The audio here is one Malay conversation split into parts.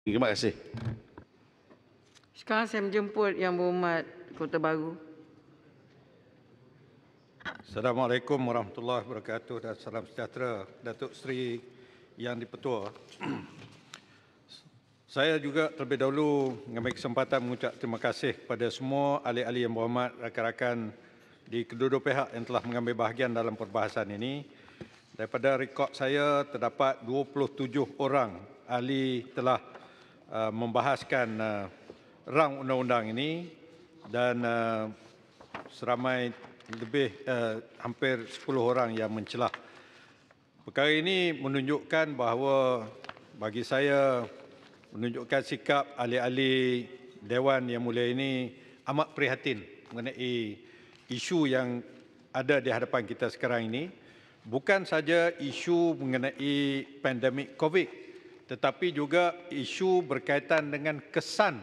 Terima kasih. Sekarang saya menjemput yang berhormat Kota Baru. Assalamualaikum warahmatullahi wabarakatuh dan salam sejahtera Datuk Seri Yang Dipertua. Saya juga terlebih dahulu mengambil kesempatan mengucap terima kasih kepada semua ahli-ahli yang berhormat, rakan-rakan di kedua-dua pihak yang telah mengambil bahagian dalam perbahasan ini. Daripada rekod saya, terdapat 27 orang ahli telah Uh, membahaskan uh, rang undang-undang ini dan uh, seramai lebih uh, hampir 10 orang yang mencelah. Perkara ini menunjukkan bahawa bagi saya menunjukkan sikap ahli-ahli Dewan yang mulia ini amat prihatin mengenai isu yang ada di hadapan kita sekarang ini. Bukan saja isu mengenai pandemik COVID tetapi juga isu berkaitan dengan kesan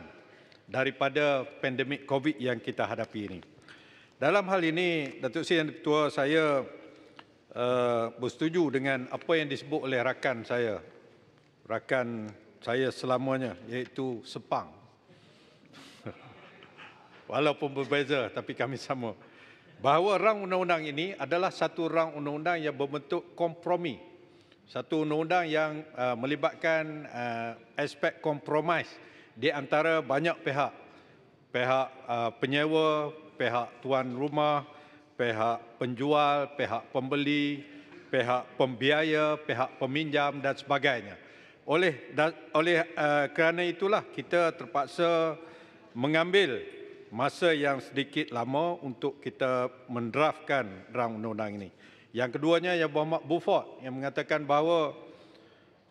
daripada pandemik COVID yang kita hadapi ini. Dalam hal ini, Datuk Seri yang Ketua, saya uh, bersetuju dengan apa yang disebut oleh rakan saya, rakan saya selamanya, iaitu Sepang. Walaupun berbeza, tapi kami sama. Bahawa rang undang-undang ini adalah satu rang undang-undang yang berbentuk kompromi satu undang-undang yang uh, melibatkan uh, aspek kompromis di antara banyak pihak. Pihak uh, penyewa, pihak tuan rumah, pihak penjual, pihak pembeli, pihak pembiaya, pihak peminjam dan sebagainya. Oleh da, oleh uh, kerana itulah kita terpaksa mengambil masa yang sedikit lama untuk kita mendraftkan rang undang-undang ini. Yang keduanya yang Muhammad Buford yang mengatakan bahawa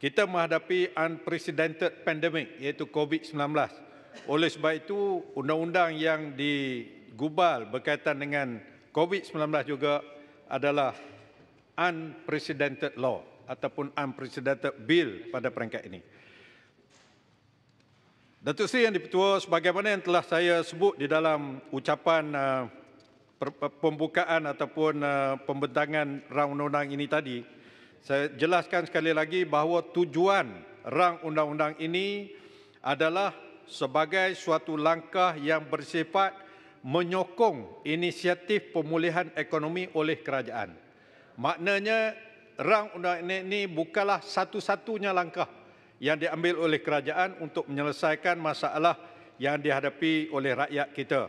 kita menghadapi unprecedented pandemic iaitu COVID-19. Oleh sebab itu, undang-undang yang digubal berkaitan dengan COVID-19 juga adalah unprecedented law ataupun unprecedented bill pada peringkat ini. Datuk Seri yang dipertua, sebagaimana yang telah saya sebut di dalam ucapan uh, pembukaan ataupun eh, pembentangan rang undang-undang ini tadi, saya jelaskan sekali lagi bahawa tujuan rang undang-undang ini adalah sebagai suatu langkah yang bersifat menyokong inisiatif pemulihan ekonomi oleh kerajaan. Maknanya rang undang-undang ini bukanlah satu-satunya langkah yang diambil oleh kerajaan untuk menyelesaikan masalah yang dihadapi oleh rakyat kita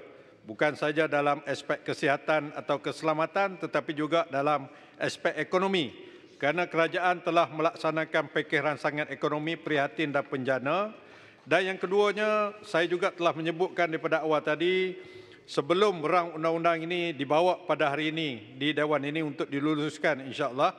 bukan saja dalam aspek kesihatan atau keselamatan tetapi juga dalam aspek ekonomi kerana kerajaan telah melaksanakan pakej rangsangan ekonomi prihatin dan penjana dan yang keduanya saya juga telah menyebutkan daripada awal tadi sebelum rang undang-undang ini dibawa pada hari ini di dewan ini untuk diluluskan insyaallah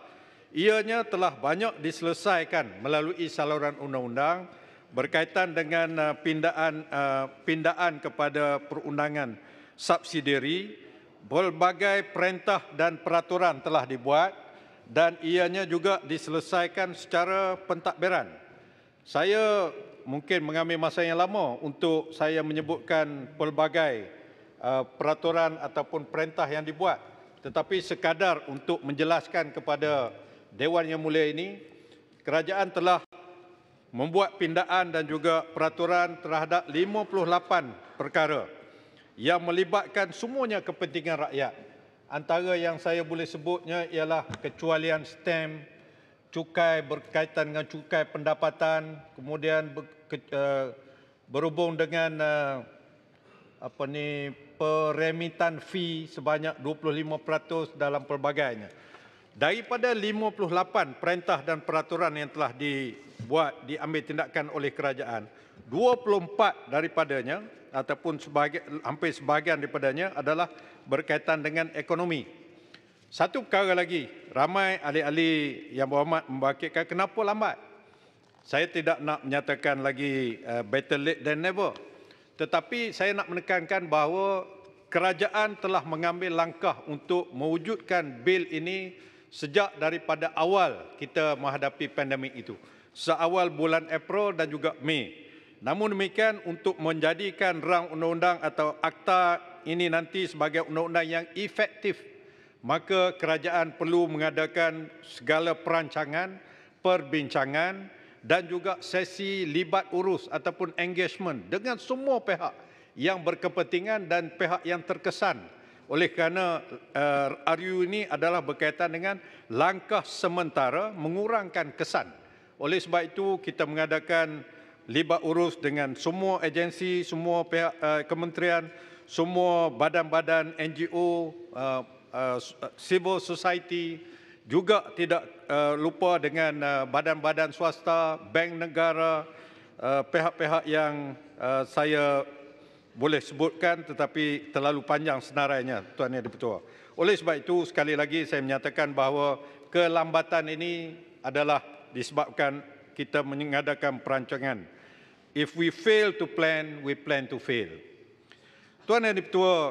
ianya telah banyak diselesaikan melalui saluran undang-undang berkaitan dengan uh, pindaan uh, pindaan kepada perundangan subsidiary, berbagai perintah dan peraturan telah dibuat dan ianya juga diselesaikan secara pentadbiran. Saya mungkin mengambil masa yang lama untuk saya menyebutkan pelbagai uh, peraturan ataupun perintah yang dibuat. Tetapi sekadar untuk menjelaskan kepada Dewan Yang Mulia ini, kerajaan telah membuat pindaan dan juga peraturan terhadap 58 perkara yang melibatkan semuanya kepentingan rakyat. Antara yang saya boleh sebutnya ialah kecualian stem, cukai berkaitan dengan cukai pendapatan, kemudian eh, berhubung dengan eh, apa ni peremitan fee sebanyak 25% dalam pelbagainya. Daripada 58 perintah dan peraturan yang telah dibuat diambil tindakan oleh kerajaan, 24 daripadanya ataupun sebahagian, hampir sebahagian daripadanya adalah berkaitan dengan ekonomi. Satu perkara lagi, ramai ahli-ahli yang berhormat membakitkan kenapa lambat. Saya tidak nak menyatakan lagi uh, better late than never. Tetapi saya nak menekankan bahawa kerajaan telah mengambil langkah untuk mewujudkan bil ini sejak daripada awal kita menghadapi pandemik itu. Seawal bulan April dan juga Mei. Namun demikian untuk menjadikan rang undang-undang atau akta ini nanti sebagai undang-undang yang efektif maka kerajaan perlu mengadakan segala perancangan, perbincangan dan juga sesi libat urus ataupun engagement dengan semua pihak yang berkepentingan dan pihak yang terkesan oleh kerana uh, eh, RU ini adalah berkaitan dengan langkah sementara mengurangkan kesan. Oleh sebab itu kita mengadakan libat urus dengan semua agensi, semua pihak uh, kementerian, semua badan-badan NGO, uh, eh, uh, eh, civil society, juga tidak uh, lupa dengan badan-badan uh, swasta, bank negara, pihak-pihak uh, yang uh, saya boleh sebutkan tetapi terlalu panjang senarainya Tuan Yang Dipertua. Oleh sebab itu sekali lagi saya menyatakan bahawa kelambatan ini adalah disebabkan kita mengadakan perancangan If we fail to plan, we plan to fail. Tuan dan Ketua,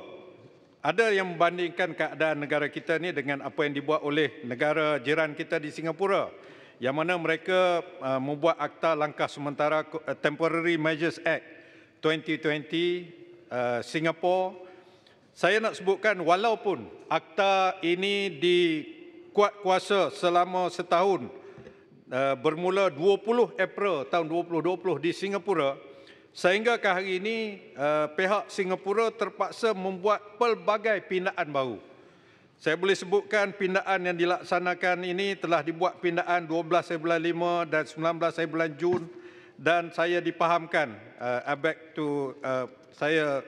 ada yang membandingkan keadaan negara kita ini dengan apa yang dibuat oleh negara jiran kita di Singapura yang mana mereka uh, membuat akta langkah sementara uh, temporary measures act 2020 uh, Singapore saya nak sebutkan walaupun akta ini dikuat kuasa selama setahun Eh, bermula 20 April tahun 2020 di Singapura sehingga ke hari ini eh, pihak Singapura terpaksa membuat pelbagai pindaan baru. Saya boleh sebutkan pindaan yang dilaksanakan ini telah dibuat pindaan 12 12.5 dan 19 19.5 Jun dan saya dipahamkan uh, back to uh, saya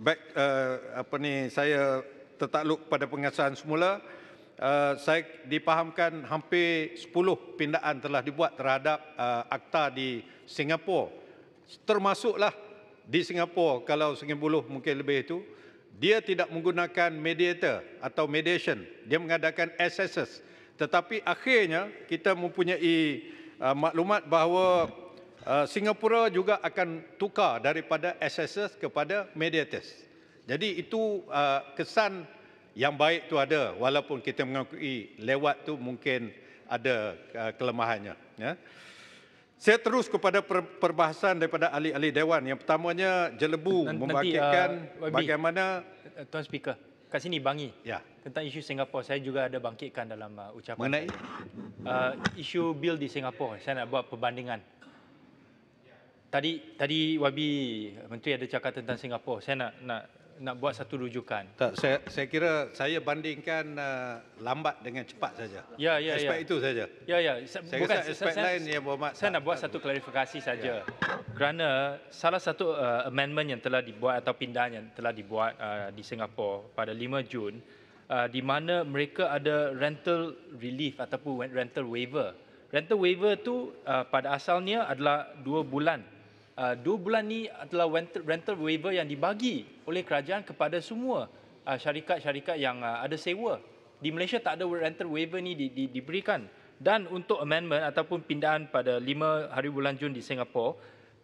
back uh, apa ni saya tertakluk pada pengesahan semula Eh, saya dipahamkan hampir 10 pindaan telah dibuat terhadap uh, akta di Singapura. Termasuklah di Singapura kalau 90 mungkin lebih itu. Dia tidak menggunakan mediator atau mediation. Dia mengadakan assessors. Tetapi akhirnya kita mempunyai uh, maklumat bahawa uh, Singapura juga akan tukar daripada assessors kepada mediators. Jadi itu uh, kesan yang baik tu ada walaupun kita mengakui lewat tu mungkin ada eh, kelemahannya ya saya terus kepada perbahasan daripada ahli-ahli dewan yang pertamanya jelebu nanti, membangkitkan uh, bagaimana eh, tuan speaker kat sini bangi ya tentang isu Singapura saya juga ada bangkitkan dalam uh, ucapan mengenai uh, isu bil di Singapura saya nak buat perbandingan tadi tadi wabi menteri ada cakap tentang Singapura saya nak nak nak buat satu rujukan. Tak, saya, saya kira saya bandingkan uh, lambat dengan cepat saja. Ya, ya, aspek ya. itu saja. Ya, ya. Saya, saya bukan, aspek saya, lain yang berhormat. Saya tak, nak buat tak, satu tak. klarifikasi saja. Ya. Kerana salah satu uh, amendment yang telah dibuat atau pindahan yang telah dibuat uh, di Singapura pada 5 Jun, uh, di mana mereka ada rental relief ataupun rental waiver. Rental waiver itu uh, pada asalnya adalah 2 bulan Ah, dua bulan ni adalah rental waiver yang dibagi oleh kerajaan kepada semua ah, syarikat-syarikat yang ah, ada sewa. Di Malaysia tak ada rental waiver ni di, di, diberikan. Dan untuk amendment ataupun pindahan pada 5 hari bulan Jun di Singapura,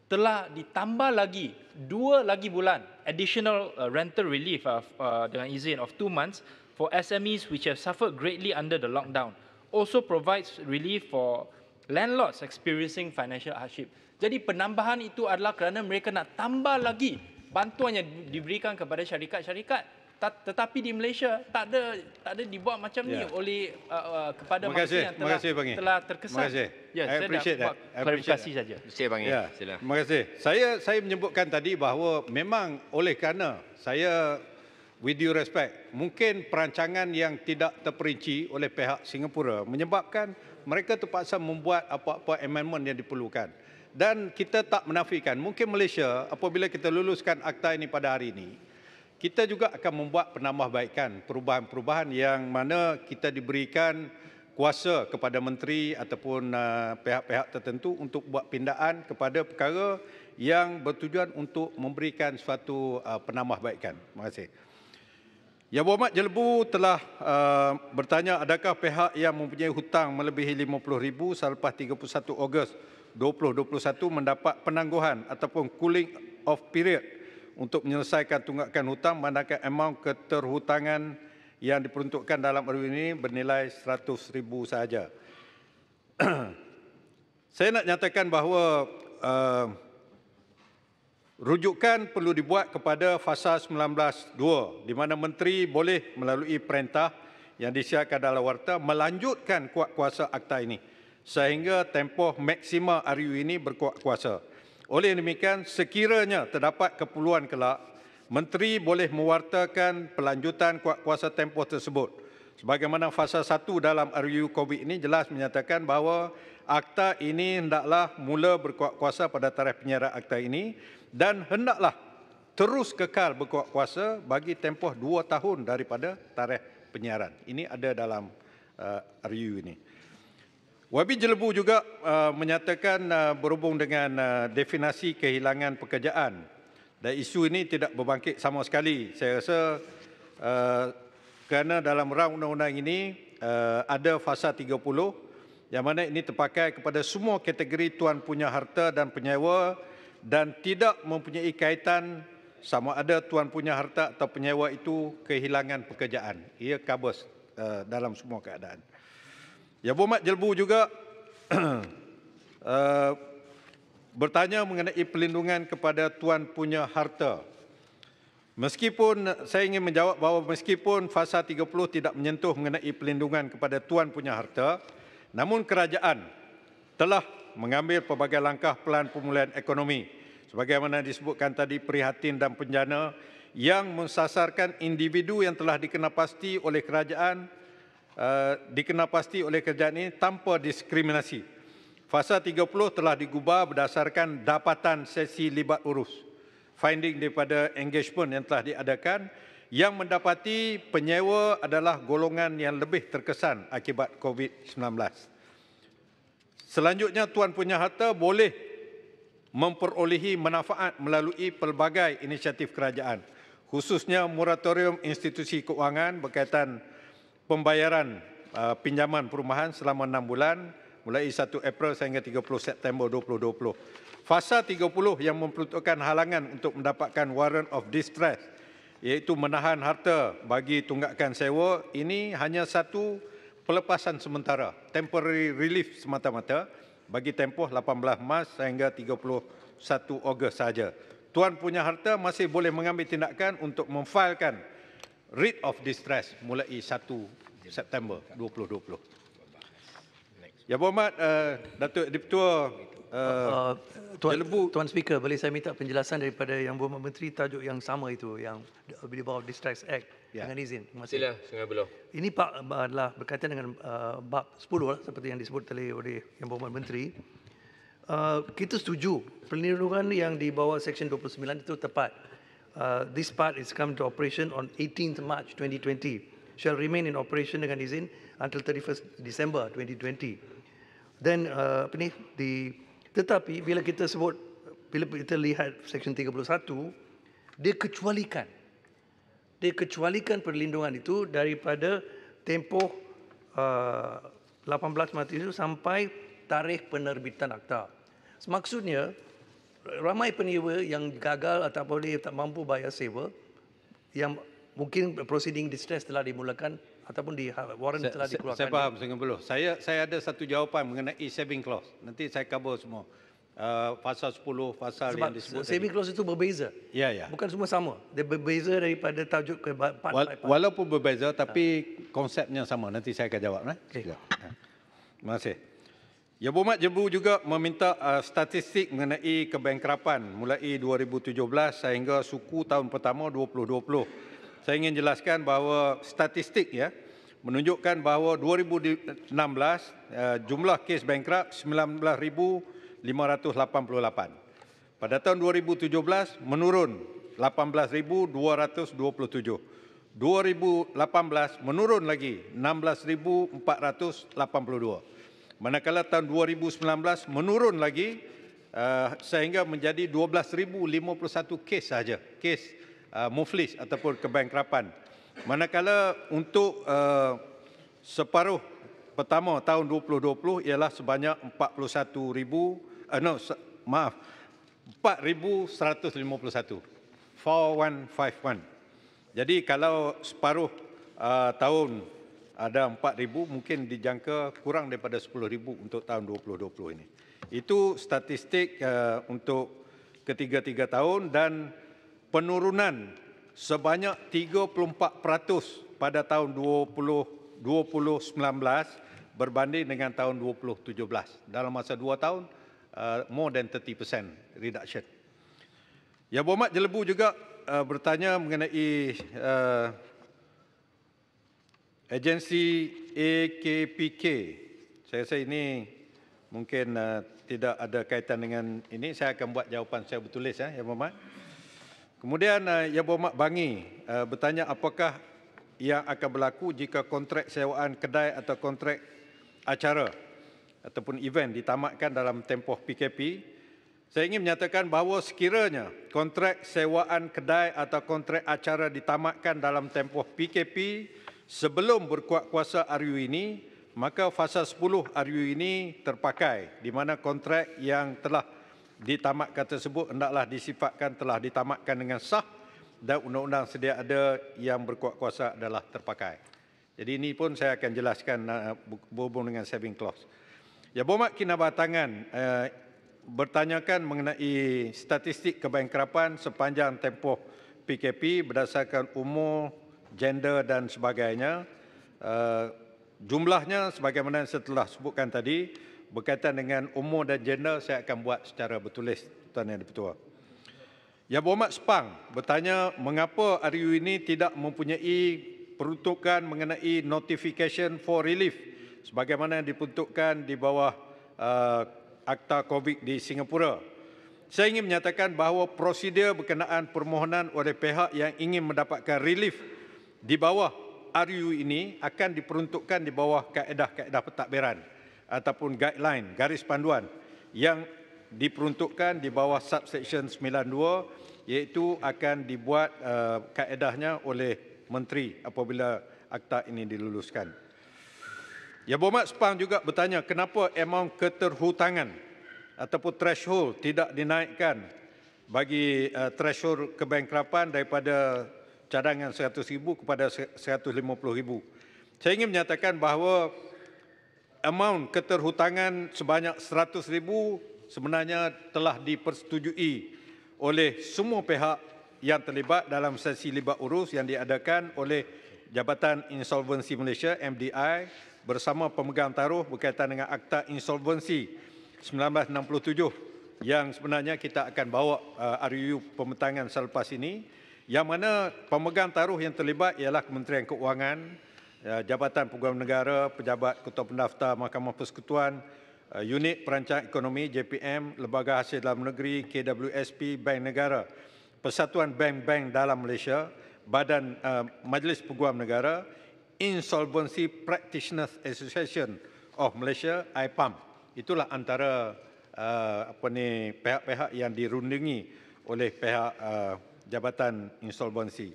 telah ditambah lagi dua lagi bulan additional uh, rental relief uh, uh, dengan izin of two months for SMEs which have suffered greatly under the lockdown. Also provides relief for landlords experiencing financial hardship. Jadi penambahan itu adalah kerana mereka nak tambah lagi bantuan yang diberikan kepada syarikat-syarikat tetapi di Malaysia tak ada tak ada dibuat macam ya. ni oleh uh, uh, kepada kasih, manusia yang telah, telah terkesan. Terima kasih. Ya, I saya appreciate dah that. Buat I klarifikasi saja. Saya panggil. Ya. Sila. Terima kasih. Saya saya menyebutkan tadi bahawa memang oleh kerana saya with due respect mungkin perancangan yang tidak terperinci oleh pihak Singapura menyebabkan mereka terpaksa membuat apa-apa amendment yang diperlukan dan kita tak menafikan mungkin Malaysia apabila kita luluskan akta ini pada hari ini kita juga akan membuat penambahbaikan perubahan-perubahan yang mana kita diberikan kuasa kepada menteri ataupun uh, pihak-pihak uh, tertentu untuk buat pindaan kepada perkara yang bertujuan untuk memberikan suatu uh, penambahbaikan. Terima kasih. Yang Berhormat Jelebu telah uh, bertanya adakah pihak yang mempunyai hutang melebihi 50,000 selepas 31 Ogos 2021 mendapat penangguhan ataupun cooling off period untuk menyelesaikan tunggakan hutang manakala amount keterhutangan yang diperuntukkan dalam RU ini bernilai 100,000 sahaja. Saya nak nyatakan bahawa uh, rujukan perlu dibuat kepada fasa 19.2 di mana menteri boleh melalui perintah yang disiarkan dalam warta melanjutkan kuat kuasa akta ini sehingga tempoh maksima RU ini berkuasa. Oleh demikian, sekiranya terdapat keperluan kelak, Menteri boleh mewartakan pelanjutan kuasa tempoh tersebut. Sebagaimana fasa satu dalam RU COVID ini jelas menyatakan bahawa akta ini hendaklah mula berkuasa pada tarikh penyiaran akta ini dan hendaklah terus kekal berkuasa bagi tempoh dua tahun daripada tarikh penyiaran. Ini ada dalam uh, RU ini. Wabi Jelebu juga uh, menyatakan uh, berhubung dengan uh, definasi kehilangan pekerjaan dan isu ini tidak berbangkit sama sekali. Saya rasa uh, kerana dalam rang undang-undang ini uh, ada fasa 30 yang mana ini terpakai kepada semua kategori tuan punya harta dan penyewa dan tidak mempunyai kaitan sama ada tuan punya harta atau penyewa itu kehilangan pekerjaan. Ia kabus uh, dalam semua keadaan. Ya Bumat Jelbu juga uh, bertanya mengenai pelindungan kepada tuan punya harta. Meskipun saya ingin menjawab bahawa meskipun fasa 30 tidak menyentuh mengenai pelindungan kepada tuan punya harta, namun kerajaan telah mengambil pelbagai langkah pelan pemulihan ekonomi sebagaimana disebutkan tadi prihatin dan penjana yang mensasarkan individu yang telah dikenal pasti oleh kerajaan Eh, dikenalpasti oleh kerajaan ini tanpa diskriminasi. Fasa 30 telah digubah berdasarkan dapatan sesi libat urus. Finding daripada engagement yang telah diadakan yang mendapati penyewa adalah golongan yang lebih terkesan akibat COVID-19. Selanjutnya, Tuan Punya Harta boleh memperolehi manfaat melalui pelbagai inisiatif kerajaan, khususnya moratorium institusi keuangan berkaitan pembayaran uh, pinjaman perumahan selama 6 bulan mulai 1 April sehingga 30 September 2020. Fasa 30 yang memperuntukkan halangan untuk mendapatkan warrant of distress iaitu menahan harta bagi tunggakan sewa ini hanya satu pelepasan sementara, temporary relief semata-mata bagi tempoh 18 Mac sehingga 31 Ogos saja. Tuan punya harta masih boleh mengambil tindakan untuk memfailkan rate of distress mulai 1 September 2020. Ya, eh, eh, eh, yang berhormat uh, Datuk Deputua Uh, uh, Tuan Speaker, boleh saya minta penjelasan daripada Yang Berhormat Menteri tajuk yang sama itu yang di bawah Distress Act yeah. dengan izin. Sila, Sungai Buloh. Ini Pak adalah berkaitan dengan uh, bab 10 lah, seperti yang disebut tadi oleh Yang Berhormat Menteri. Uh, kita setuju perlindungan yang di bawah Seksyen 29 itu tepat uh, this part is come to operation on 18th March 2020, shall remain in operation dengan izin until 31st December 2020. Then, uh, apa ni, di, tetapi bila kita sebut, bila kita lihat Section 31, dia kecualikan. Dia kecualikan perlindungan itu daripada tempoh uh, 18 Mac itu sampai tarikh penerbitan akta. Maksudnya, ramai peniwa yang gagal atau boleh tak mampu bayar sewa yang mungkin proceeding distress telah dimulakan ataupun di ha, warrant saya, telah dikeluarkan. Saya faham dengan betul. Saya saya ada satu jawapan mengenai e saving clause. Nanti saya cover semua. Uh, fasa uh, 10, fasa yang disebut Saving clause itu berbeza Ya ya. Bukan semua sama Dia berbeza daripada tajuk ke part, part. Walaupun berbeza Tapi uh. konsepnya sama Nanti saya akan jawab eh? okay. Ha. Terima kasih Yabu Mat Jebu juga meminta uh, statistik mengenai kebangkrapan mulai 2017 sehingga suku tahun pertama 2020. Saya ingin jelaskan bahawa statistik ya menunjukkan bahawa 2016 uh, jumlah kes bankrap 19,588. Pada tahun 2017 menurun 18,227. 2018 menurun lagi 16,482. Manakala tahun 2019 menurun lagi uh, sehingga menjadi 12,051 kes saja kes uh, muflis ataupun kebangkrapan. Manakala untuk uh, separuh pertama tahun 2020 ialah sebanyak 41,000 uh, no se- maaf 4,151 4151. Jadi kalau separuh uh, tahun ada 4,000 mungkin dijangka kurang daripada 10,000 untuk tahun 2020 ini. Itu statistik uh, untuk ketiga-tiga tahun dan penurunan sebanyak 34% pada tahun 2019 berbanding dengan tahun 2017. Dalam masa dua tahun, uh, more than 30% reduction. Ya Bomat Jelebu juga uh, bertanya mengenai uh, Agensi AKPK, saya rasa ini mungkin uh, tidak ada kaitan dengan ini. Saya akan buat jawapan saya bertulis, eh, Yang ya, Berhormat. Kemudian uh, Yang ya, Berhormat Bangi uh, bertanya apakah yang akan berlaku jika kontrak sewaan kedai atau kontrak acara ataupun event ditamatkan dalam tempoh PKP. Saya ingin menyatakan bahawa sekiranya kontrak sewaan kedai atau kontrak acara ditamatkan dalam tempoh PKP, sebelum berkuat kuasa RU ini, maka fasa 10 RU ini terpakai di mana kontrak yang telah ditamatkan tersebut hendaklah disifatkan telah ditamatkan dengan sah dan undang-undang sedia ada yang berkuat kuasa adalah terpakai. Jadi ini pun saya akan jelaskan eh, berhubung dengan saving clause. Ya Bomak Kinabatangan eh, bertanyakan mengenai statistik kebankrapan sepanjang tempoh PKP berdasarkan umur gender dan sebagainya. Eh, jumlahnya sebagaimana yang setelah sebutkan tadi berkaitan dengan umur dan gender saya akan buat secara bertulis Tuan Yang Dipertua. Ya berhormat Sepang bertanya mengapa RU ini tidak mempunyai peruntukan mengenai notification for relief sebagaimana yang diperuntukkan di bawah uh, Akta COVID di Singapura. Saya ingin menyatakan bahawa prosedur berkenaan permohonan oleh pihak yang ingin mendapatkan relief di bawah RU ini akan diperuntukkan di bawah kaedah-kaedah pentadbiran ataupun guideline, garis panduan yang diperuntukkan di bawah subsection 92 iaitu akan dibuat uh, kaedahnya oleh Menteri apabila akta ini diluluskan. Ya berhormat sepang juga bertanya kenapa amount keterhutangan ataupun threshold tidak dinaikkan bagi uh, threshold kebankrapan daripada cadangan 100 ribu kepada 150 ribu. Saya ingin menyatakan bahawa amount keterhutangan sebanyak 100 ribu sebenarnya telah dipersetujui oleh semua pihak yang terlibat dalam sesi libat urus yang diadakan oleh Jabatan Insolvensi Malaysia MDI bersama pemegang taruh berkaitan dengan Akta Insolvensi 1967 yang sebenarnya kita akan bawa uh, RUU pembentangan selepas ini yang mana pemegang taruh yang terlibat ialah Kementerian Keuangan, ya, Jabatan Peguam Negara, Pejabat Ketua Pendaftar Mahkamah Persekutuan, ya, Unit Perancang Ekonomi JPM, Lembaga Hasil Dalam Negeri KWSP, Bank Negara, Persatuan Bank-Bank Dalam Malaysia, Badan ya, Majlis Peguam Negara, Insolvency Practitioners Association of Malaysia, IPAM. Itulah antara pihak-pihak yang dirundingi oleh pihak Jabatan Insolvensi.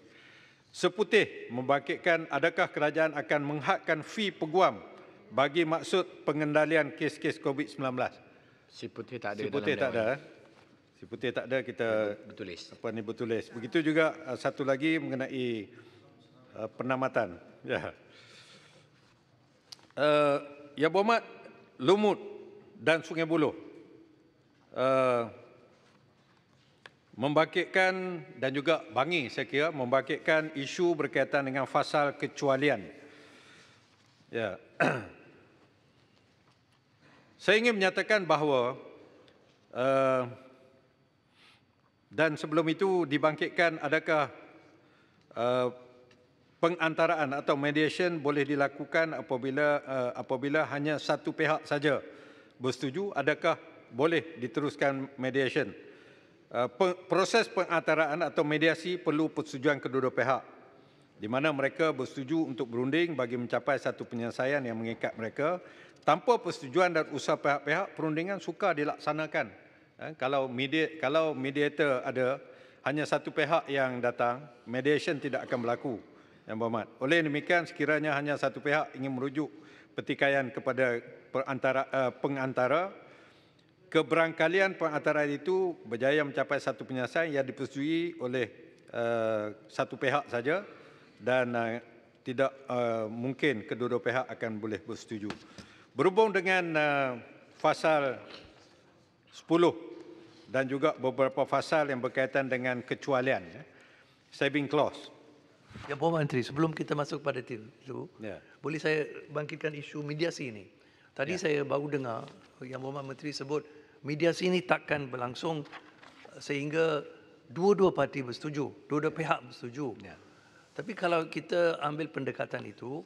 Seputih membangkitkan adakah kerajaan akan menghakkan fee peguam bagi maksud pengendalian kes-kes COVID-19? Seputih tak ada. Seputih tak ada. Eh? Seputih tak ada kita bertulis. Apa ni bertulis. Begitu juga uh, satu lagi mengenai uh, penamatan. Ya. Yeah. Uh, ya Lumut dan Sungai Buloh. Uh, membangkitkan dan juga bangi saya kira membangkitkan isu berkaitan dengan fasal kecualian. Ya. saya ingin menyatakan bahawa uh, dan sebelum itu dibangkitkan adakah uh, pengantaraan atau mediation boleh dilakukan apabila uh, apabila hanya satu pihak saja bersetuju adakah boleh diteruskan mediation? Eh, proses perantaraan atau mediasi perlu persetujuan kedua-dua pihak di mana mereka bersetuju untuk berunding bagi mencapai satu penyelesaian yang mengikat mereka tanpa persetujuan dan usaha pihak-pihak perundingan sukar dilaksanakan eh, kalau media kalau mediator ada hanya satu pihak yang datang mediation tidak akan berlaku yang berhormat oleh demikian sekiranya hanya satu pihak ingin merujuk pertikaian kepada perantara, eh, pengantara keberangkalian pengantaraan itu berjaya mencapai satu penyelesaian yang dipersetujui oleh uh, satu pihak saja dan uh, tidak uh, mungkin kedua-dua pihak akan boleh bersetuju. Berhubung dengan uh, fasal 10 dan juga beberapa fasal yang berkaitan dengan kecualian, ya, saving clause. Ya Puan Menteri, sebelum kita masuk pada itu, ya. boleh saya bangkitkan isu mediasi ini? Tadi ya. saya baru dengar Yang Berhormat Menteri sebut Media sini takkan berlangsung eh, sehingga dua-dua parti bersetuju, dua-dua pihak bersetuju. Ya. Tapi kalau kita ambil pendekatan itu,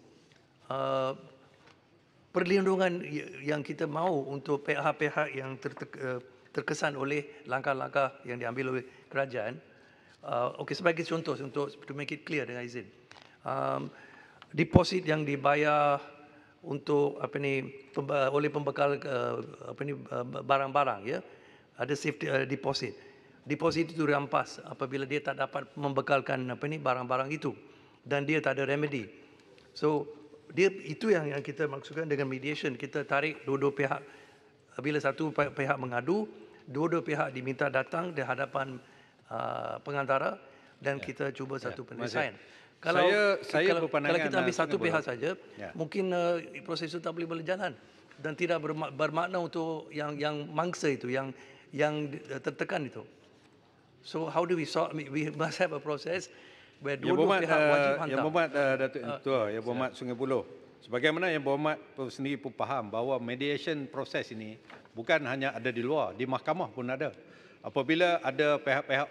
uh, perlindungan yang kita mahu untuk pihak-pihak yang ter eh, terkesan oleh langkah-langkah yang diambil oleh kerajaan, uh, okay, sebagai contoh, untuk to make it clear dengan izin, um, deposit yang dibayar untuk apa ni oleh pembekal eh, apa ni eh, barang-barang ya ada safety eh, deposit deposit itu rampas apabila dia tak dapat membekalkan apa ni barang-barang itu dan dia tak ada remedy so dia itu yang yang kita maksudkan dengan mediation kita tarik dua-dua pihak bila satu pihak mengadu dua-dua pihak diminta datang di hadapan uh, pengantara dan ya. kita cuba ya. satu penyelesaian kalau saya saya kalau, kalau kita ambil nah, eh, satu pihak saja ya. mungkin uh, proses itu tak boleh berjalan dan tidak bermakna untuk yang yang mangsa itu yang yang eh, tertekan itu so how do we sort we must have a process where ya dua-dua pihak wajib ya hantar yang berhormat uh, Datuk uh, Tua yang berhormat Sungai Buloh sebagaimana yang berhormat sendiri pun faham bahawa mediation proses ini bukan hanya ada di luar di mahkamah pun ada apabila ada pihak-pihak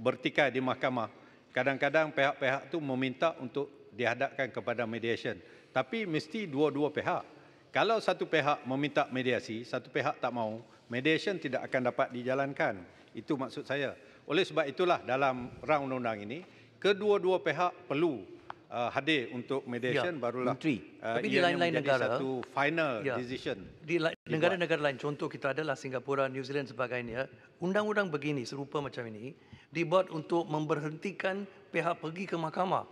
bertikai di mahkamah kadang-kadang pihak-pihak tu meminta untuk dihadapkan kepada mediation. Tapi mesti dua-dua pihak. Kalau satu pihak meminta mediasi, satu pihak tak mau, mediation tidak akan dapat dijalankan. Itu maksud saya. Oleh sebab itulah dalam rang undang-undang ini, kedua-dua pihak perlu uh, hadir untuk mediation ya, barulah Uh, Tapi di lain-lain negara satu final ya, decision. Di negara-negara lain contoh kita adalah Singapura, New Zealand sebagainya, undang-undang begini serupa macam ini dibuat untuk memberhentikan pihak pergi ke mahkamah.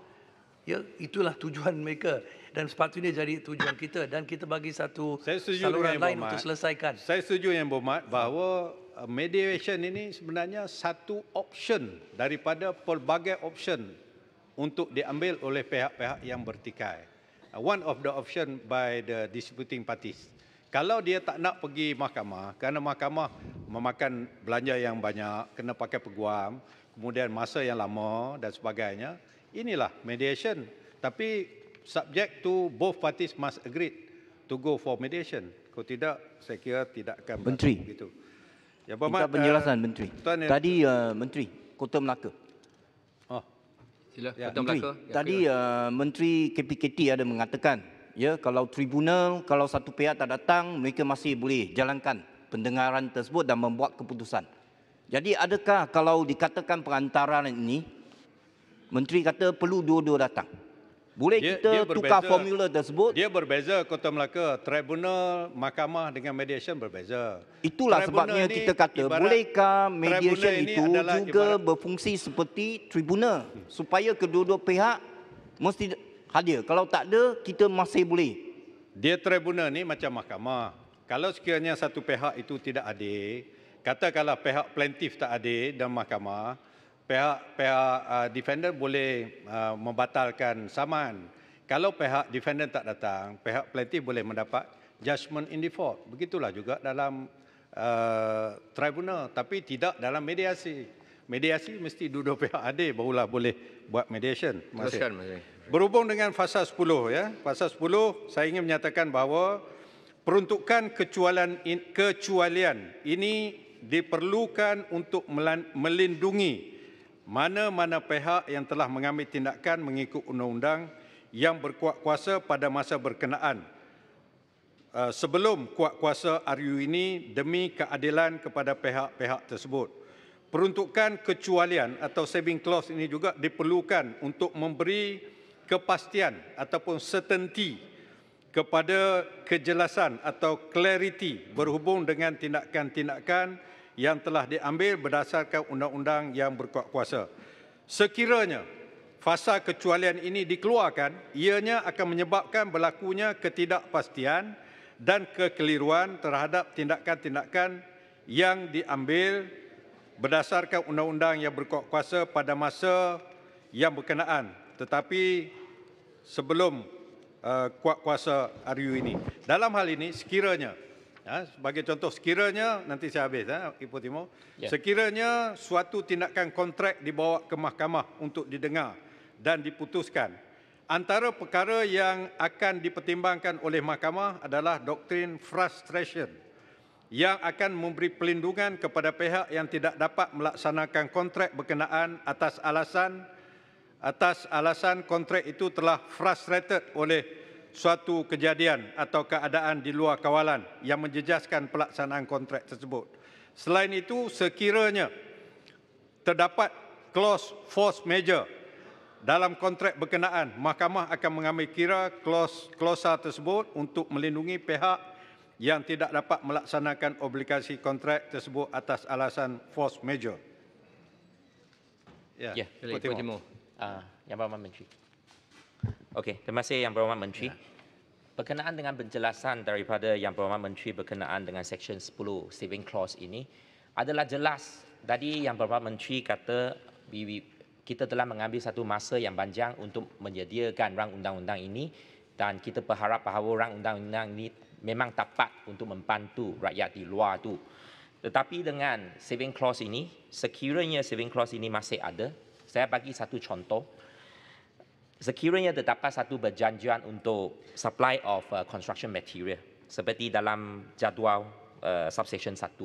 Ya, itulah tujuan mereka dan sepatutnya jadi tujuan kita dan kita bagi satu saluran lain Bumat. untuk selesaikan. Saya setuju yang Bumat bahawa uh, mediation ini sebenarnya satu option daripada pelbagai option untuk diambil oleh pihak-pihak yang bertikai. Uh, one of the option by the disputing parties. Kalau dia tak nak pergi mahkamah kerana mahkamah memakan belanja yang banyak, kena pakai peguam, kemudian masa yang lama dan sebagainya, inilah mediation. Tapi subject to both parties must agree to go for mediation. Kalau tidak, saya kira tidak akan Menteri. begitu. Ya, Bapak, Minta eh, penjelasan, uh, Menteri. Tuan, eh, Tadi uh, Menteri, Kota Melaka. Oh. Sila, ya, Kota Menteri. Ya, Tadi uh, Menteri KPKT ada mengatakan ya kalau tribunal kalau satu pihak tak datang mereka masih boleh jalankan pendengaran tersebut dan membuat keputusan jadi adakah kalau dikatakan perantaran ini menteri kata perlu dua-dua datang boleh dia, kita dia tukar berbeza, formula tersebut dia berbeza kota melaka tribunal mahkamah dengan mediation berbeza itulah tribunal sebabnya kita kata ibarat, bolehkah mediation itu juga ibarat, berfungsi seperti tribunal supaya kedua-dua pihak mesti hadir. Kalau tak ada, kita masih boleh. Dia tribunal ni macam mahkamah. Kalau sekiranya satu pihak itu tidak adil, katakanlah pihak plaintif tak ada dalam mahkamah, pihak pihak uh, defender boleh uh, membatalkan saman. Kalau pihak defender tak datang, pihak plaintif boleh mendapat judgement in default. Begitulah juga dalam uh, tribunal. Tapi tidak dalam mediasi. Mediasi mesti duduk pihak adil barulah boleh buat mediation. Terima kasih. Berhubung dengan fasa 10 ya. Fasa 10 saya ingin menyatakan bahawa peruntukan kecualian kecualian ini diperlukan untuk melindungi mana-mana pihak yang telah mengambil tindakan mengikut undang-undang yang berkuat kuasa pada masa berkenaan eh, sebelum kuat kuasa RU ini demi keadilan kepada pihak-pihak tersebut. Peruntukan kecualian atau saving clause ini juga diperlukan untuk memberi kepastian ataupun certainty kepada kejelasan atau clarity berhubung dengan tindakan-tindakan yang telah diambil berdasarkan undang-undang yang berkuat kuasa. Sekiranya fasa kecualian ini dikeluarkan, ianya akan menyebabkan berlakunya ketidakpastian dan kekeliruan terhadap tindakan-tindakan yang diambil berdasarkan undang-undang yang berkuat kuasa pada masa yang berkenaan tetapi sebelum uh, kuat kuasa RU ini. Dalam hal ini sekiranya ya, sebagai contoh sekiranya nanti saya habis ya Ipoh Timur. Ya. Sekiranya suatu tindakan kontrak dibawa ke mahkamah untuk didengar dan diputuskan. Antara perkara yang akan dipertimbangkan oleh mahkamah adalah doktrin frustration yang akan memberi pelindungan kepada pihak yang tidak dapat melaksanakan kontrak berkenaan atas alasan atas alasan kontrak itu telah frustrated oleh suatu kejadian atau keadaan di luar kawalan yang menjejaskan pelaksanaan kontrak tersebut. Selain itu, sekiranya terdapat clause force major dalam kontrak berkenaan, mahkamah akan mengambil kira klausa tersebut untuk melindungi pihak yang tidak dapat melaksanakan obligasi kontrak tersebut atas alasan force major. Ya, ya boleh, boleh, Ah, ah. Yang Berhormat Menteri. Okey, terima kasih Yang Berhormat Menteri. Ya. Berkenaan dengan penjelasan daripada Yang Berhormat Menteri berkenaan dengan Section 10 Saving Clause ini adalah jelas. Tadi Yang Berhormat Menteri kata kita telah mengambil satu masa yang panjang untuk menyediakan rang undang-undang ini dan kita berharap bahawa rang undang-undang ini memang tepat untuk membantu rakyat di luar itu. Tetapi dengan saving clause ini, sekiranya saving clause ini masih ada, saya bagi satu contoh. Sekiranya terdapat satu berjanjian untuk supply of uh, construction material seperti dalam jadual uh, subsection 1.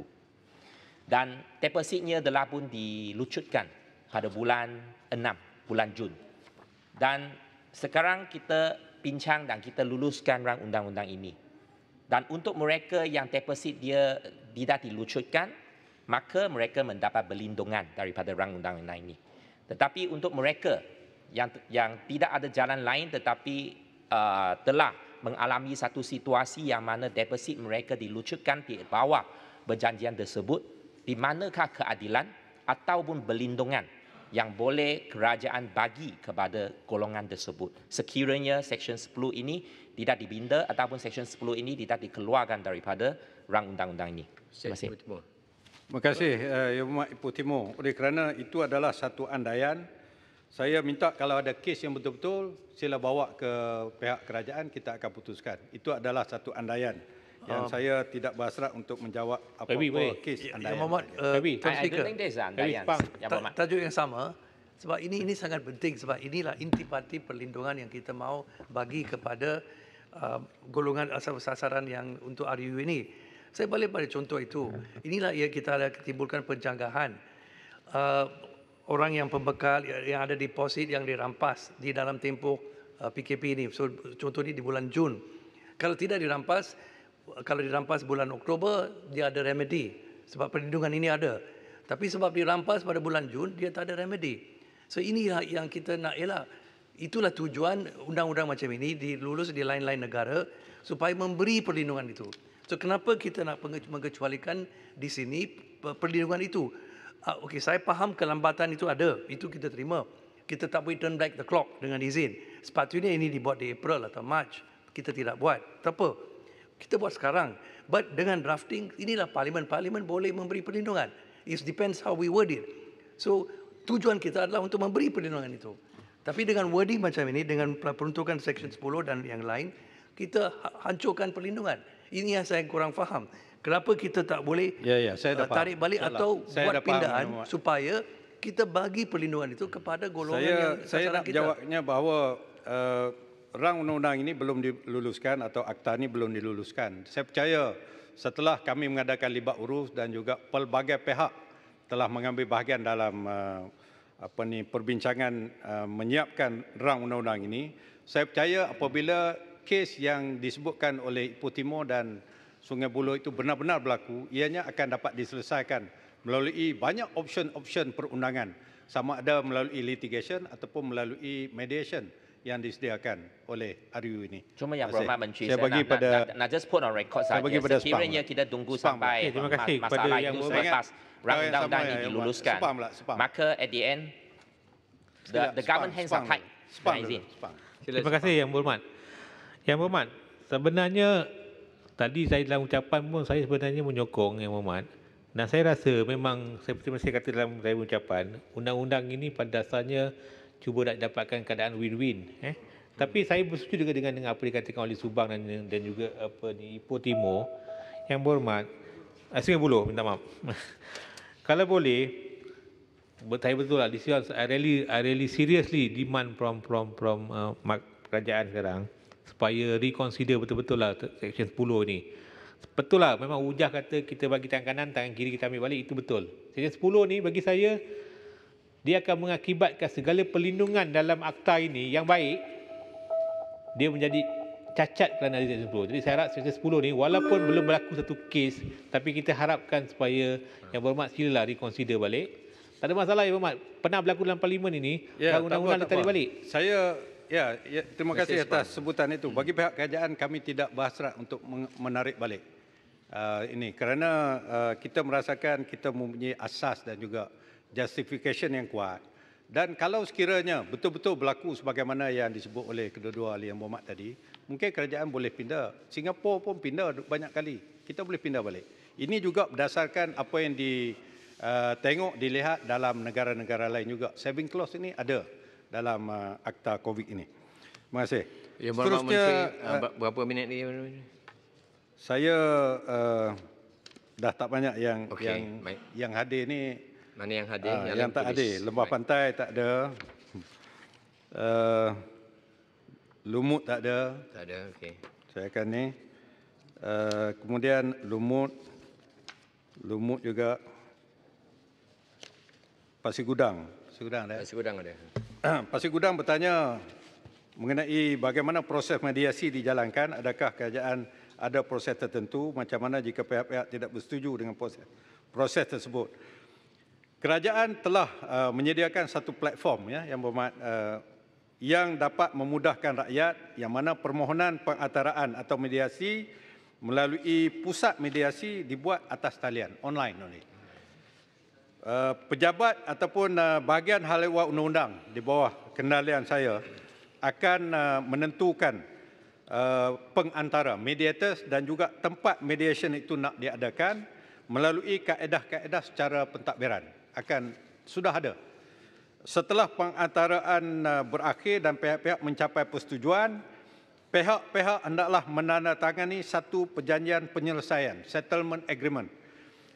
Dan depositnya telah pun dilucutkan pada bulan 6, bulan Jun. Dan sekarang kita pincang dan kita luluskan rang undang-undang ini. Dan untuk mereka yang deposit dia tidak dilucutkan, maka mereka mendapat perlindungan daripada rang undang-undang ini. Tetapi untuk mereka yang yang tidak ada jalan lain tetapi uh, telah mengalami satu situasi yang mana deposit mereka dilucutkan di bawah perjanjian tersebut, di manakah keadilan ataupun perlindungan yang boleh kerajaan bagi kepada golongan tersebut. Sekiranya Seksyen 10 ini tidak dibinda ataupun Seksyen 10 ini tidak dikeluarkan daripada rang undang-undang ini. Terima kasih. Terima kasih uh, Yang Mahat Ibu Timur. Oleh kerana itu adalah satu andaian, saya minta kalau ada kes yang betul-betul, sila bawa ke pihak kerajaan, kita akan putuskan. Itu adalah satu andaian yang uh, saya tidak berhasrat untuk menjawab apa-apa kes andaian. Yang Mahat, uh, I don't think there's andaian. tajuk yang sama, sebab ini ini sangat penting, sebab inilah intipati perlindungan yang kita mahu bagi kepada uh, golongan asal sasaran yang untuk RUU ini. Saya balik pada contoh itu. Ya. Inilah yang kita ada ketimbulkan penjagaan. Uh, orang yang pembekal, ya, yang ada deposit yang dirampas di dalam tempoh uh, PKP ini. So, contoh ini di bulan Jun. Kalau tidak dirampas, uh, kalau dirampas bulan Oktober, dia ada remedy. Sebab perlindungan ini ada. Tapi sebab dirampas pada bulan Jun, dia tak ada remedy. So ini yang kita nak elak. Itulah tujuan undang-undang macam ini dilulus di lain-lain negara supaya memberi perlindungan itu. So kenapa kita nak mengecualikan di sini perlindungan itu? Uh, ah, Okey, saya faham kelambatan itu ada. Itu kita terima. Kita tak boleh turn back the clock dengan izin. Sepatutnya ini dibuat di April atau March. Kita tidak buat. Tak apa. Kita buat sekarang. But dengan drafting, inilah parlimen. Parlimen boleh memberi perlindungan. It depends how we word it. So, tujuan kita adalah untuk memberi perlindungan itu. Tapi dengan wording macam ini, dengan peruntukan Section 10 dan yang lain, kita ha- hancurkan perlindungan. Ini yang saya kurang faham. Kenapa kita tak boleh ya, ya, saya eh, dapat. tarik balik Salah. atau saya buat pindaan paham. supaya kita bagi perlindungan itu kepada golongan saya, yang sasaran saya nak kita? jawabnya bahawa uh, rang undang-undang ini belum diluluskan atau akta ini belum diluluskan. Saya percaya setelah kami mengadakan libat urus dan juga pelbagai pihak telah mengambil bahagian dalam uh, apa ni perbincangan uh, menyiapkan rang undang-undang ini, saya percaya apabila kes yang disebutkan oleh Putimo dan Sungai Buloh itu benar-benar berlaku, ianya akan dapat diselesaikan melalui banyak option-option perundangan sama ada melalui litigation ataupun melalui mediation yang disediakan oleh RU ini. Cuma yang berhormat menteri saya, saya nak, pada nak, nak, just put on record saja. Sekiranya lah. kita tunggu spam. Lah. sampai okay, terima kasih masalah itu yang selepas round down ini diluluskan. Spam lah, spam. Maka at the end the, the government hands spam are tight. Terima kasih yang berhormat. Yang Berhormat, sebenarnya tadi saya dalam ucapan pun saya sebenarnya menyokong Yang Berhormat. Dan saya rasa memang seperti yang saya kata dalam saya ucapan, undang-undang ini pada dasarnya cuba nak dapatkan keadaan win-win. Eh? Tapi saya bersetuju juga dengan, dengan apa dikatakan oleh Subang dan, dan juga apa di Ipoh Timur. Yang berhormat, eh, Sungai minta maaf. Kalau boleh, saya betul lah, this year, I really, I really seriously demand from from from uh, kerajaan sekarang supaya reconsider betul-betul lah section 10 ni. Betul lah memang ujah kata kita bagi tangan kanan, tangan kiri kita ambil balik itu betul. Section 10 ni bagi saya dia akan mengakibatkan segala perlindungan dalam akta ini yang baik dia menjadi cacat kerana ada section 10. Jadi saya harap section 10 ni walaupun belum berlaku satu kes tapi kita harapkan supaya yang berhormat silalah reconsider balik. Tak ada masalah ya Pak Pernah berlaku dalam parlimen ini, ya, undang-undang tak apa, tak balik. Saya Ya, ya terima kasih atas sebutan itu. Hmm. Bagi pihak kerajaan kami tidak berhasrat untuk menarik balik uh, ini kerana uh, kita merasakan kita mempunyai asas dan juga justification yang kuat. Dan kalau sekiranya betul-betul berlaku sebagaimana yang disebut oleh kedua-dua ahli yang berhormat tadi, mungkin kerajaan boleh pindah. Singapura pun pindah banyak kali. Kita boleh pindah balik. Ini juga berdasarkan apa yang di uh, dilihat dalam negara-negara lain juga. Saving clause ini ada dalam uh, akta COVID ini. Terima kasih. Ya, Seterusnya, Menteri, uh, uh, berapa minit ini? Saya uh, dah tak banyak yang okay. yang, yang hadir ini. Mana yang hadir? Uh, yang yang tak hadir. Lembah Baik. Pantai tak ada. Uh, Lumut tak ada. Tak ada, okey. Saya akan ni. Uh, kemudian Lumut. Lumut juga. Pasir Gudang. Pasir Gudang ada? Pasir Gudang ada. Pasir Gudang bertanya mengenai bagaimana proses mediasi dijalankan, adakah kerajaan ada proses tertentu, macam mana jika pihak-pihak tidak bersetuju dengan proses, proses tersebut. Kerajaan telah uh, menyediakan satu platform ya, yang, bermat, uh, yang dapat memudahkan rakyat yang mana permohonan pengataraan atau mediasi melalui pusat mediasi dibuat atas talian, online. Uh, Eh, pejabat ataupun uh, bahagian hal ehwal undang-undang di bawah kendalian saya akan uh, menentukan uh, pengantara mediators dan juga tempat mediation itu nak diadakan melalui kaedah-kaedah secara pentadbiran akan sudah ada setelah pengantaraan uh, berakhir dan pihak-pihak mencapai persetujuan pihak-pihak hendaklah menandatangani satu perjanjian penyelesaian settlement agreement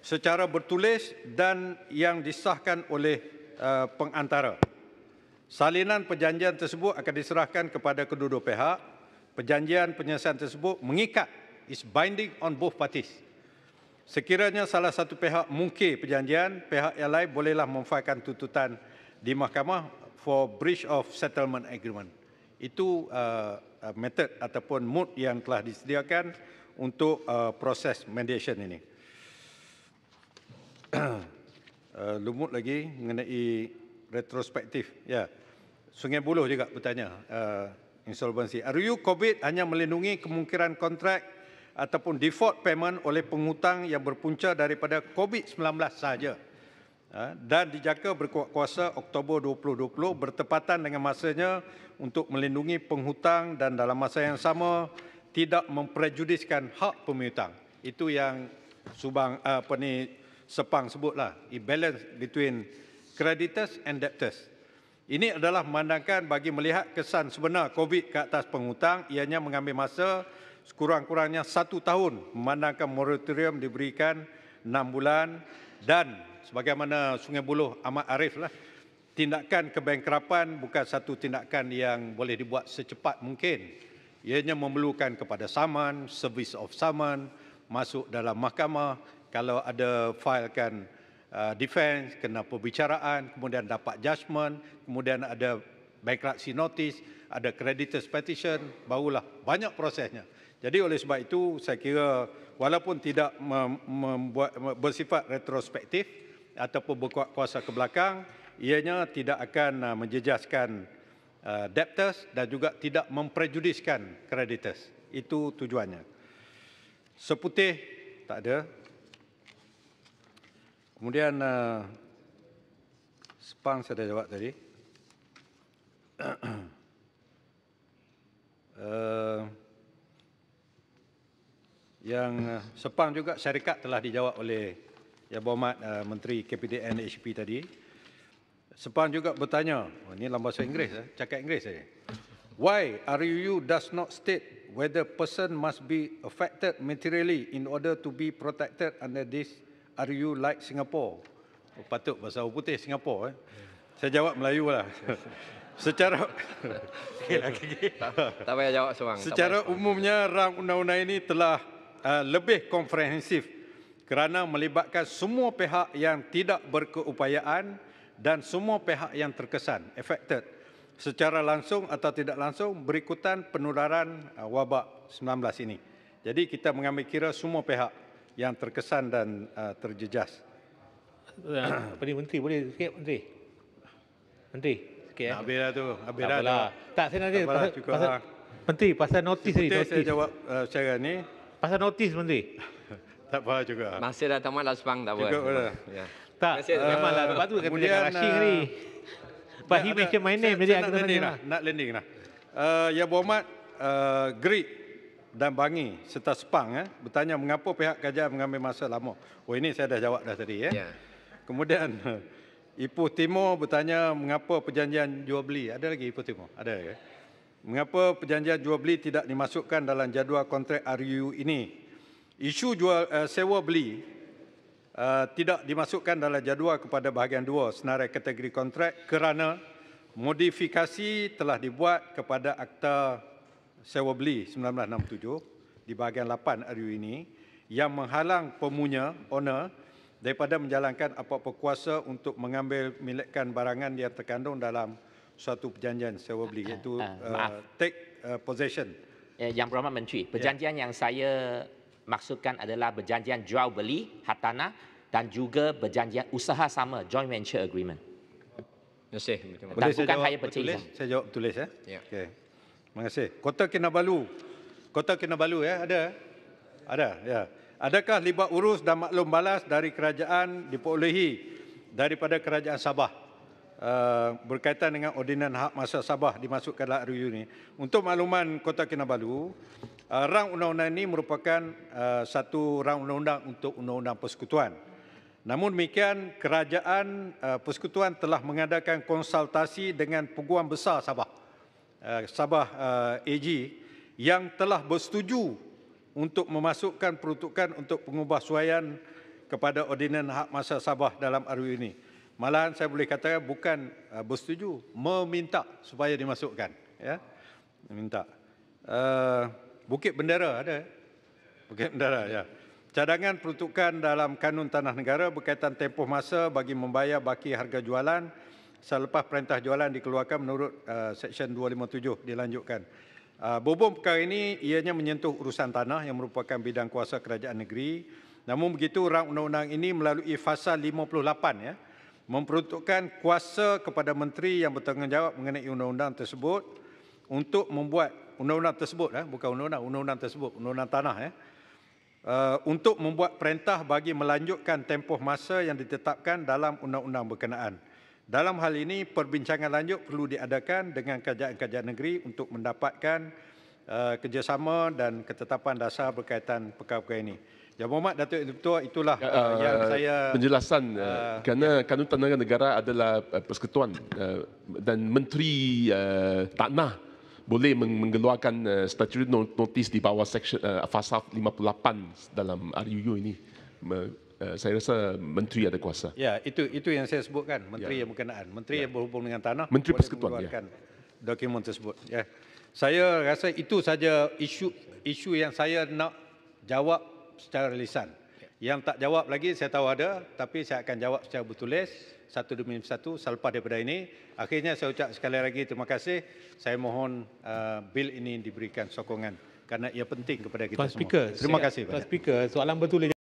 secara bertulis dan yang disahkan oleh uh, pengantara. Salinan perjanjian tersebut akan diserahkan kepada kedua-dua pihak. Perjanjian penyelesaian tersebut mengikat is binding on both parties. Sekiranya salah satu pihak mungkir perjanjian, pihak yang lain bolehlah memfailkan tuntutan di mahkamah for breach of settlement agreement. Itu uh, uh, method ataupun mood yang telah disediakan untuk uh, proses mediation ini. Eh, lumut lagi mengenai retrospektif. Ya, Sungai Buloh juga bertanya uh, insolvensi. Are you COVID hanya melindungi kemungkinan kontrak ataupun default payment oleh penghutang yang berpunca daripada COVID-19 saja? Eh, dan dijangka berkuasa Oktober 2020 bertepatan dengan masanya untuk melindungi penghutang dan dalam masa yang sama tidak memprejudiskan hak pemihutang. Itu yang Subang apa ni sepang sebutlah imbalance between creditors and debtors. Ini adalah memandangkan bagi melihat kesan sebenar COVID ke atas penghutang ianya mengambil masa sekurang-kurangnya satu tahun memandangkan moratorium diberikan enam bulan dan sebagaimana Sungai Buloh Ahmad Arif lah tindakan kebankrapan bukan satu tindakan yang boleh dibuat secepat mungkin. Ianya memerlukan kepada saman, service of saman, masuk dalam mahkamah, kalau ada filekan uh, defense, kena perbicaraan, kemudian dapat judgement, kemudian ada bankruptcy notice, ada creditors petition, barulah banyak prosesnya. Jadi oleh sebab itu saya kira walaupun tidak membuat bersifat retrospektif ataupun berkuat kuasa ke belakang, ianya tidak akan uh, menjejaskan uh, debtors dan juga tidak memprejudiskan creditors. Itu tujuannya. Seputih tak ada. Kemudian uh, sepang saya dah jawab tadi. uh, yang uh, sepang juga syarikat telah dijawab oleh Yang Berhormat uh, Menteri KPDN HP tadi. Sepang juga bertanya, oh, ini lambat bahasa Inggeris, eh? cakap Inggeris saja. Why are you does not state whether person must be affected materially in order to be protected under this are you like Singapore? Oh, patut bahasa putih Singapore eh. Saya jawab Melayu lah. Secara lagi. Tak, tak payah jawab seorang. Secara umumnya rang undang-undang ini telah uh, lebih komprehensif kerana melibatkan semua pihak yang tidak berkeupayaan dan semua pihak yang terkesan affected secara langsung atau tidak langsung berikutan penularan uh, wabak 19 ini. Jadi kita mengambil kira semua pihak yang terkesan dan uh, terjejas. Eh, Perdana Menteri boleh sikit Menteri? Menteri sikit. Eh. Nak eh? tu. Habislah. Tak, tak saya nak Pasal, pasal, lah. Menteri pasal notis ni. Saya jawab uh, secara ni. Pasal notis Menteri. tak apa juga. Lah. Masih dah tamatlah sepang tak apa. Cukup lah. Ya. Tak. Memanglah uh, lepas tu kata dia Rashid ni. But he mentioned my name. nak landing lah. Nak landing lah. Uh, ya Berhormat, uh, Greek dan Bangi serta Sepang eh, bertanya mengapa pihak kajian mengambil masa lama. Oh ini saya dah jawab dah tadi eh. ya. Yeah. Kemudian Ipoh Timur bertanya mengapa perjanjian jual beli ada lagi Ipoh Timur ada ya. Eh? Mengapa perjanjian jual beli tidak dimasukkan dalam jadual kontrak RU ini? Isu jual uh, sewa beli uh, tidak dimasukkan dalam jadual kepada bahagian dua senarai kategori kontrak kerana modifikasi telah dibuat kepada akta sewa beli 1967 di bahagian 8 RU ini yang menghalang pemunya, owner, daripada menjalankan apa-apa kuasa untuk mengambil milikkan barangan yang terkandung dalam suatu perjanjian sewa beli ah, ah, iaitu ah, uh, uh, take uh, possession. Ya, yang berhormat Menteri, ya. perjanjian ya. yang saya maksudkan adalah perjanjian jual beli hatana dan juga perjanjian usaha sama joint venture agreement. Terima kasih. saya jawab, Saya tulis. Ya. ya. Okay. Terima kasih. Kota Kinabalu. Kota Kinabalu ya, eh? ada. Eh? Ada, ya. Adakah libat urus dan maklum balas dari kerajaan diperolehi daripada kerajaan Sabah? Uh, berkaitan dengan ordinan hak masa Sabah dimasukkan dalam RU ini. Untuk makluman Kota Kinabalu, uh, rang undang-undang ini merupakan uh, satu rang undang-undang untuk undang-undang persekutuan. Namun demikian, kerajaan uh, persekutuan telah mengadakan konsultasi dengan Peguam Besar Sabah. Eh, Sabah eh, AG yang telah bersetuju untuk memasukkan peruntukan untuk pengubahsuaian kepada Ordinan Hak Masa Sabah dalam RU ini. Malahan saya boleh katakan bukan eh, bersetuju, meminta supaya dimasukkan. Ya, Minta. Bukit Bendera ada. Bukit Bendera, ya. Cadangan peruntukan dalam kanun tanah negara berkaitan tempoh masa bagi membayar baki harga jualan selepas perintah jualan dikeluarkan menurut uh, Seksyen 257 dilanjutkan. Uh, Bobong perkara ini ianya menyentuh urusan tanah yang merupakan bidang kuasa kerajaan negeri. Namun begitu, rang undang-undang ini melalui fasa 58 ya, memperuntukkan kuasa kepada menteri yang bertanggungjawab mengenai undang-undang tersebut untuk membuat undang-undang tersebut, ya, bukan undang-undang, undang-undang tersebut, undang-undang tanah. Ya, uh, untuk membuat perintah bagi melanjutkan tempoh masa yang ditetapkan dalam undang-undang berkenaan. Dalam hal ini, perbincangan lanjut perlu diadakan dengan kerajaan-kerajaan negeri untuk mendapatkan uh, kerjasama dan ketetapan dasar berkaitan perkara-perkara ini. Ya, Muhammad, Datuk Ibu Tua, itulah uh, uh, yang saya... Penjelasan, uh, kerana ya. Kanun Tanah Negara adalah persekutuan uh, dan Menteri uh, Tanah boleh mengeluarkan uh, statute notice di bawah seksyen uh, fasa 58 dalam RUU ini. Eh, saya rasa menteri ada kuasa. Ya, itu itu yang saya sebutkan, menteri ya. yang berkenaan, menteri ya. yang berhubung dengan tanah. Menteri Persekutuan ya. Dokumen tersebut, ya. Saya rasa itu saja isu isu yang saya nak jawab secara lisan. Yang tak jawab lagi saya tahu ada, tapi saya akan jawab secara bertulis satu demi satu selepas daripada ini. Akhirnya saya ucap sekali lagi terima kasih. Saya mohon uh, bil ini diberikan sokongan kerana ia penting kepada kita Tuan semua. Speaker, terima kasih. Tuan Speaker, soalan betul.